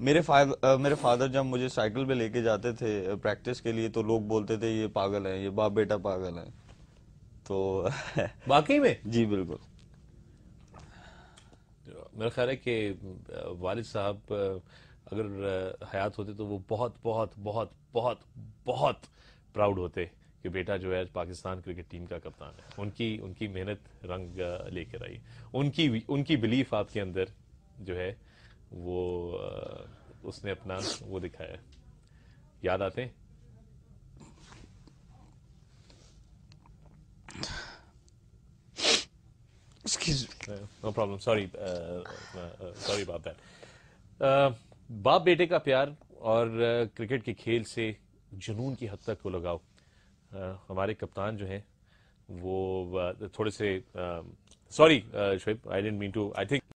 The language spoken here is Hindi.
मेरे फादर मेरे फादर जब मुझे साइकिल पे लेके जाते थे प्रैक्टिस के लिए तो लोग बोलते थे ये पागल है ये बाप बेटा पागल है तो वाकई में जी बिल्कुल मेरा ख्याल है कि वालिद साहब अगर हयात होते तो वो बहुत बहुत बहुत बहुत बहुत प्राउड होते कि बेटा जो है पाकिस्तान क्रिकेट टीम का कप्तान है उनकी उनकी मेहनत रंग लेकर आई उनकी उनकी बिलीफ आपके अंदर जो है उसने अपना वो दिखाया याद आते हैं no problem sorry sorry Sorry. That uh, uh, uh, बाप बेटे का प्यार और uh, क्रिकेट के खेल से जुनून की हद तक को लगाओ uh, हमारे कप्तान जो हैं वो uh, थोड़े से सॉरी शोब I didn't mean to I think